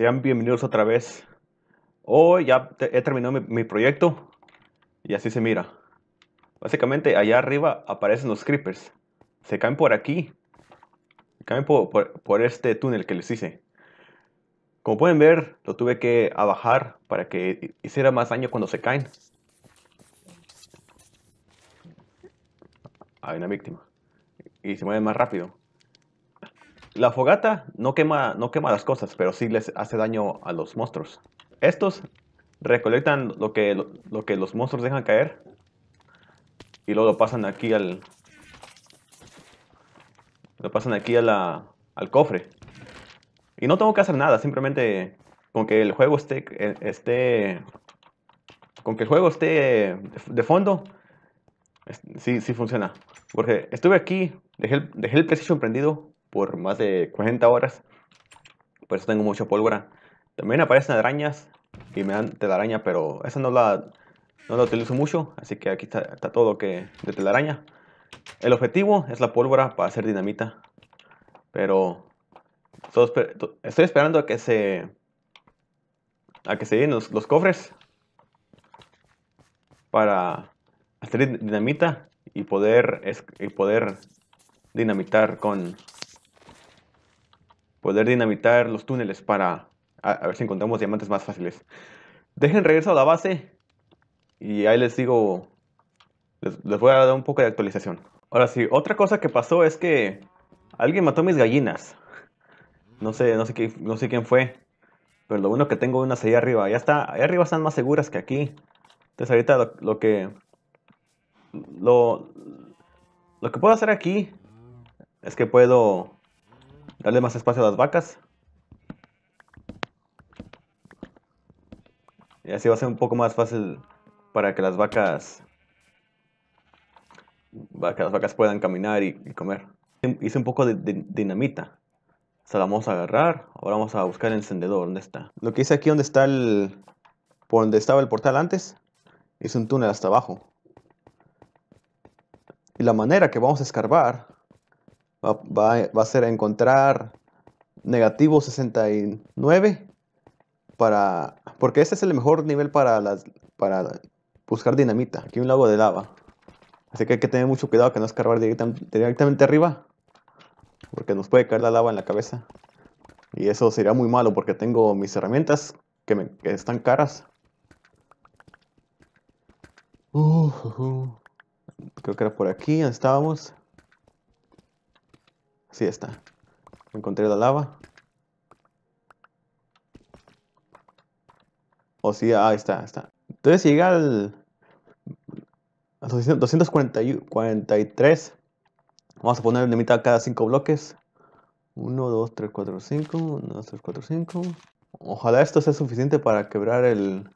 Sean bienvenidos otra vez. Hoy oh, ya he terminado mi, proyecto y así se mira. Básicamente allá arriba aparecen los creepers. Se caen por aquí. Se caen por, este túnel que les hice. Como pueden ver, lo tuve que abajar para que hiciera más daño cuando se caen. Ah, hay una víctima. Y se mueve más rápido. La fogata no quema, no quema las cosas, pero sí les hace daño a los monstruos. Estos recolectan lo que, lo, que los monstruos dejan caer y luego lo pasan aquí al... Lo pasan aquí al cofre. Y no tengo que hacer nada, simplemente con que el juego esté... Eh, esté con que el juego esté de fondo, sí, sí funciona. Porque estuve aquí, dejé dejé el prendido por más de 40 horas. Por eso tengo mucha pólvora. También aparecen arañas y me dan telaraña, pero esa no la, la utilizo mucho. Así que aquí está, todo que de telaraña. El objetivo es la pólvora para hacer dinamita. Pero estoy esperando a que se a que se llenen los, los, cofres para hacer dinamita y poder, y poder dinamitar con poder dinamitar los túneles para a, ver si encontramos diamantes más fáciles. Dejen regreso a la base y ahí les digo, les, voy a dar un poco de actualización. Ahora sí, otra cosa que pasó es que alguien mató mis gallinas. No sé, no sé, qué, no sé quién fue. Pero lo bueno que tengo unas ahí arriba. Ya está, ahí arriba están más seguras que aquí. Entonces ahorita lo, lo que... Lo, lo que puedo hacer aquí es que puedo Darle más espacio a las vacas. Y así va a ser un poco más fácil para que las vacas vacas puedan caminar y, comer. Hice un poco de, dinamita. O sea, la vamos a agarrar. Ahora vamos a buscar el encendedor. ¿Dónde está? Lo que hice aquí donde está el... Por donde estaba el portal antes. Hice un túnel hasta abajo. Y la manera que vamos a escarbar va, va, a ser encontrar negativo 69 para porque ese es el mejor nivel para las para buscar dinamita aquí un lago de lava así que hay que tener mucho cuidado que no escarbar directamente, arriba porque nos puede caer la lava en la cabeza y eso sería muy malo porque tengo mis herramientas que, me, están caras uh, uh, uh. creo que era por aquí donde estábamos si está. Encontré la lava. O si sí, ahí está, ahí está. Entonces llega al... 243. Vamos a poner mitad cada 5 bloques. 1, 2, 3, 4, 5. 1, 2, 3, 4, 5. Ojalá esto sea suficiente para quebrar el...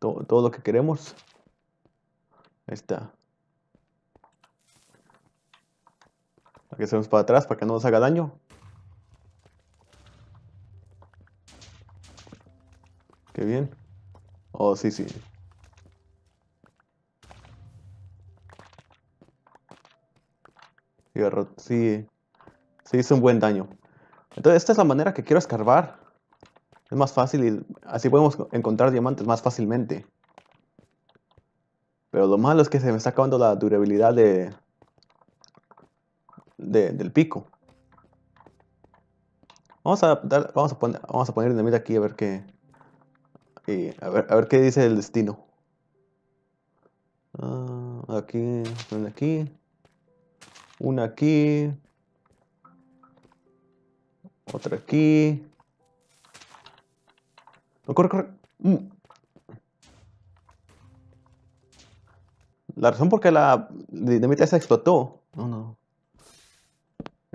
todo, todo lo que queremos. Ahí está. que seamos para atrás, para que no nos haga daño. Qué bien. Oh, sí, sí. Sí, sí hizo un buen daño. Entonces, esta es la manera que quiero escarbar. Es más fácil y así podemos encontrar diamantes más fácilmente. Pero lo malo es que se me está acabando la durabilidad de, del pico. Vamos a, vamos, a poner, vamos a poner dinamita aquí a ver qué. a, ver, a ver qué dice el destino. Ah, aquí, una aquí. Una aquí. Otra aquí. corre, mm. La razón por qué la dinamita se explotó. No, no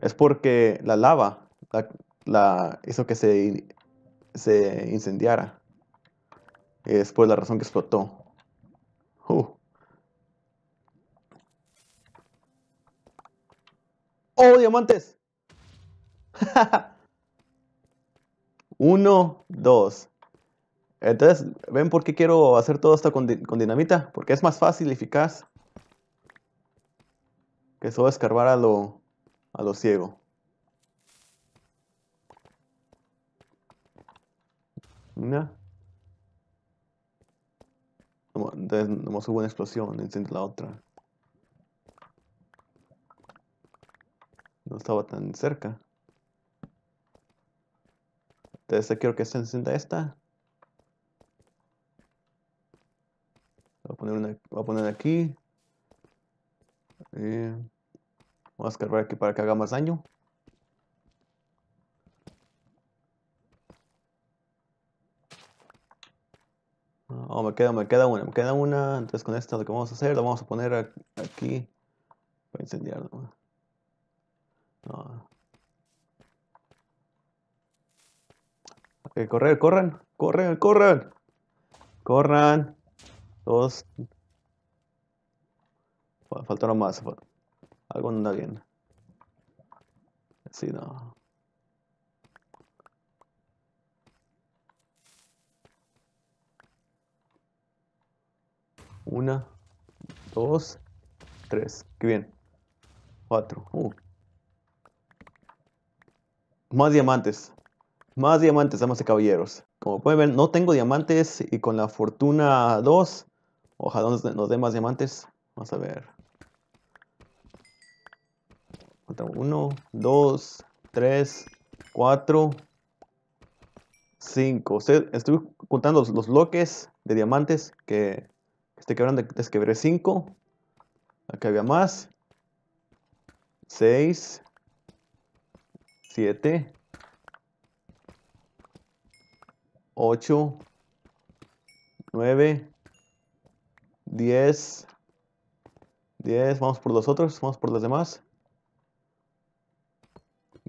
es porque la lava la, hizo que se, se, incendiara. Es después la razón que explotó. Uh. ¡Oh, diamantes! Uno, dos. Entonces, ¿ven por qué quiero hacer todo esto con, con dinamita? Porque es más fácil y eficaz que solo escarbar a lo, a lo ciego. ¿no? Entonces, nomás hubo una explosión enciende la otra. No estaba tan cerca. Entonces, quiero que se encienda esta. Voy a poner, una, voy a poner aquí. Eh. Vamos a escarbar aquí para que haga más daño. No, me queda, me queda una, me queda una. Entonces con esta lo que vamos a hacer, lo vamos a poner aquí. Para incendiar No. Ok, correr, corran, corran, corran. Corran. Dos. Faltaron más. Algo da bien. Sí, no. Una, dos, tres. Qué bien. Cuatro. Uh. Más diamantes. Más diamantes, damas y caballeros. Como pueden ver, no tengo diamantes y con la fortuna dos, ojalá nos, nos dé más diamantes. Vamos a ver. 1, 2, 3, 4, 5. Estuve contando los, bloques de diamantes que, este, que quebrando quebraron. Desquebré 5. Acá había más. 6, 7, 8, 9, 10, 10, vamos por los otros, vamos por los demás.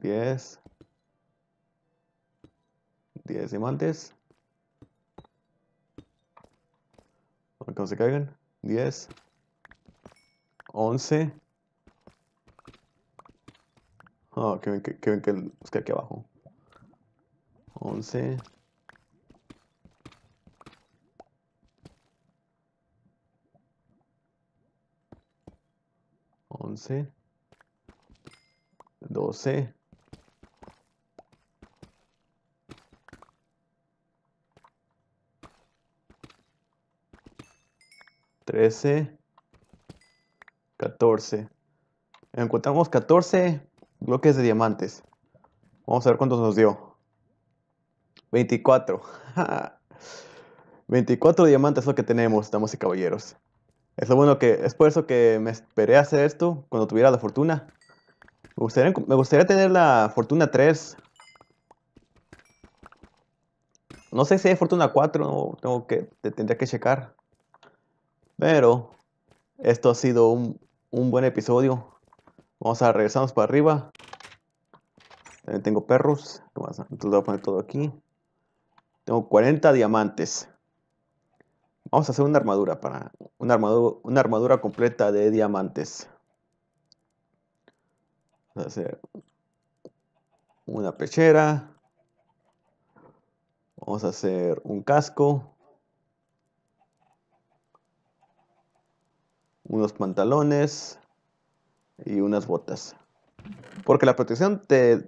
10 10 diamantes para se caigan 10 11 Ah, oh, que ven que, que, ven que que aquí abajo 11 11 12 13, 14. Encontramos 14 bloques de diamantes. Vamos a ver cuántos nos dio. 24. 24 diamantes es lo que tenemos, damas y caballeros. Es lo bueno que, es por eso que me esperé a hacer esto cuando tuviera la fortuna. Me gustaría, tener la fortuna 3. No sé si es fortuna 4, no, tengo que, tendría que checar. Pero esto ha sido un, buen episodio. Vamos a regresarnos para arriba. También tengo perros. Entonces voy a poner todo aquí. Tengo 40 diamantes. Vamos a hacer una armadura para. Una armadura, una armadura completa de diamantes. Vamos a hacer una pechera. Vamos a hacer un casco. unos pantalones y unas botas. Porque la protección te,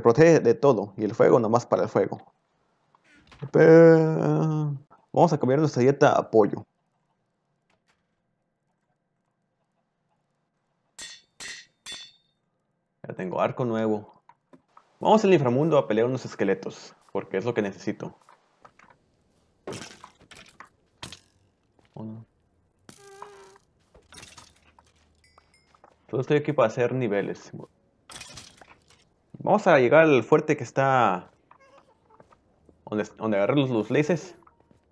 protege de todo y el fuego nomás para el fuego. vamos a cambiar nuestra dieta a pollo. Ya tengo arco nuevo. Vamos al inframundo a pelear unos esqueletos, porque es lo que necesito. estoy aquí para hacer niveles. Vamos a llegar al fuerte que está... Donde, agarré los, los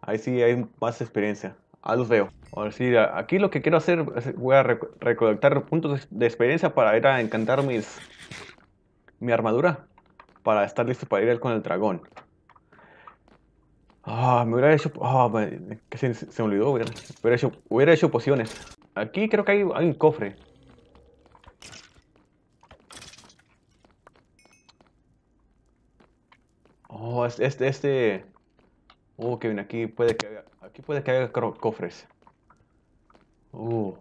Ahí sí hay más experiencia. Ah, los veo. Ahora sí, aquí lo que quiero hacer es voy a recolectar puntos de experiencia para ir a encantar mis mi armadura para estar listo para ir con el dragón. Ah, me hubiera hecho... Ah, se, me olvidó. Hubiera, hubiera, hecho, pociones. Aquí creo que hay, hay un cofre. Oh, este, este. Oh, Kevin, aquí puede que haya. Aquí puede que haya cofres. Uh.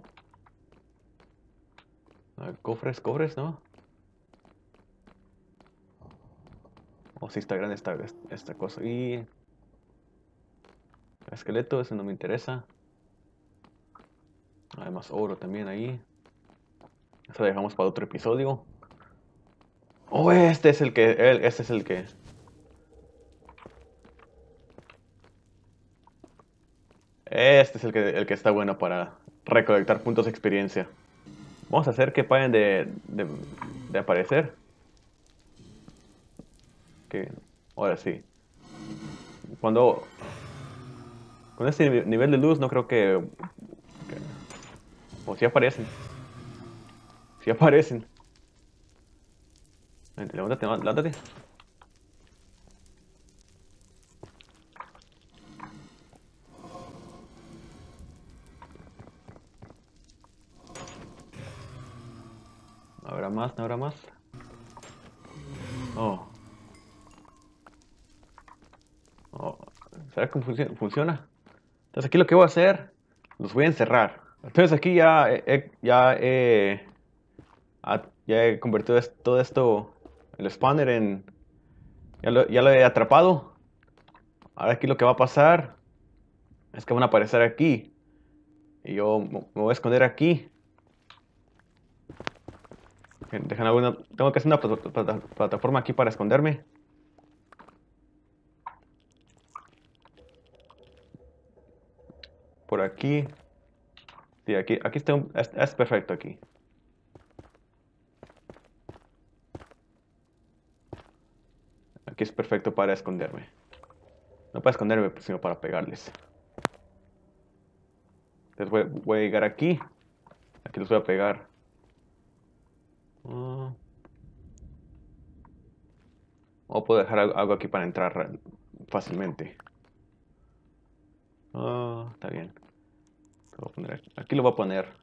Cofres, cofres, ¿no? Oh, sí, está grande esta, esta cosa. Y. Esqueleto, eso no me interesa. Hay más oro también ahí. Eso lo dejamos para otro episodio. Oh, este es el que. Este es el que. Este es el que, el que está bueno para recolectar puntos de experiencia. Vamos a hacer que paren de, aparecer. ahora sí. Cuando... Con este nivel de luz no creo que... o pues si aparecen. Si aparecen. Levántate, levántate. más? más? Oh. Oh, funciona? Entonces aquí lo que voy a hacer, los voy a encerrar. Entonces aquí ya, ya, ah, ya he convertido todo esto, el spawner en... Ya lo, ya lo he atrapado. Ahora aquí lo que va a pasar es que van a aparecer aquí. Y yo me voy a esconder aquí dejan alguna... Tengo que hacer una plataforma aquí para esconderme. Por aquí. Sí, aquí, aquí está es, perfecto aquí. Aquí es perfecto para esconderme. No para esconderme, pues, sino para pegarles. Entonces voy, voy a llegar aquí. Aquí los voy a pegar. Ah. o puedo dejar algo aquí para entrar fácilmente. Ah, está bien. Lo voy a poner aquí. lo voy a poner.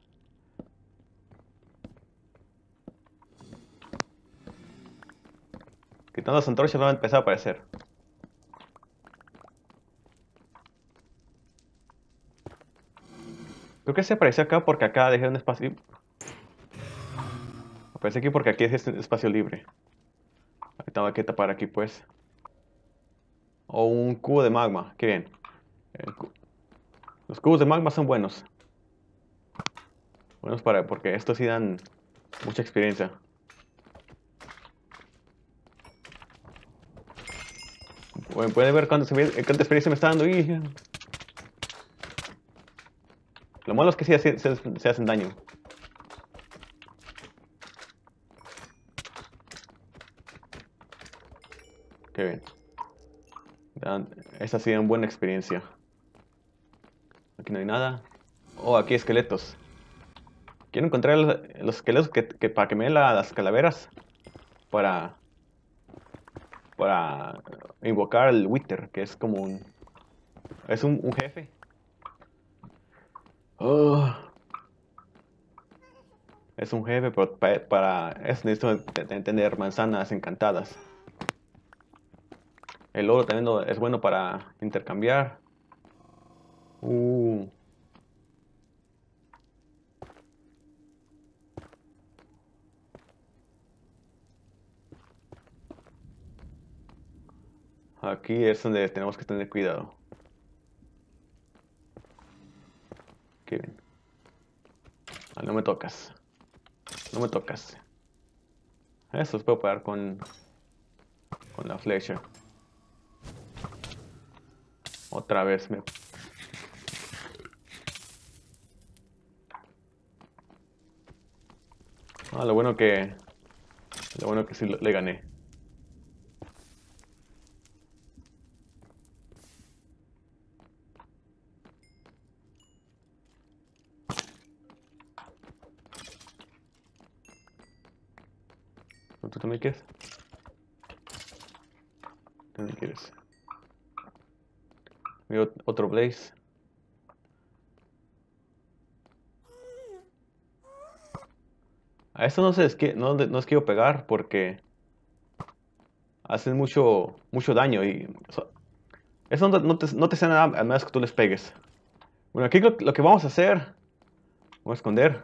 Quitando las antorchas va a empezar a aparecer. Creo que se apareció acá porque acá dejé un espacio pues que porque aquí es este espacio libre. tengo que tapar aquí, pues. O un cubo de magma. Qué bien. Los cubos de magma son buenos. Buenos para... Porque estos sí dan mucha experiencia. pueden ver cuánto eh, cuánta experiencia me está dando. Lo malo es que sí se hacen daño. Qué bien. Esta ha sido una buena experiencia. Aquí no hay nada. Oh, aquí esqueletos. Quiero encontrar los, esqueletos que, para que me las calaveras. Para... Para invocar al Wither, que es como un... Es un, jefe. Oh. Es un jefe, pero para, para eso necesito entender manzanas encantadas. El oro también es bueno para intercambiar. Uh. Aquí es donde tenemos que tener cuidado. Ah, no me tocas. No me tocas. Eso se puede pagar con, con la flecha. Otra vez me... Ah, lo bueno que... Lo bueno que sí le gané. ¿Tú también quieres? otro Blaze. A esto no, sé, es que, no, quiero pegar porque hacen mucho, mucho daño y... Eso, no, te, no nada, más que tú les pegues. Bueno, aquí lo, que vamos a hacer... Voy a esconder.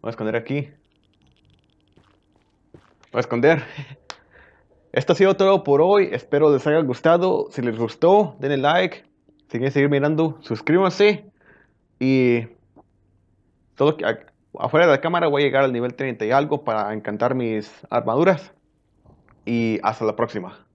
Voy a esconder aquí. Voy a esconder. Esto ha sido todo por hoy, espero les haya gustado. Si les gustó, denle like. Si quieren seguir mirando, suscríbanse. Y todo afuera de la cámara voy a llegar al nivel 30 y algo para encantar mis armaduras. Y hasta la próxima.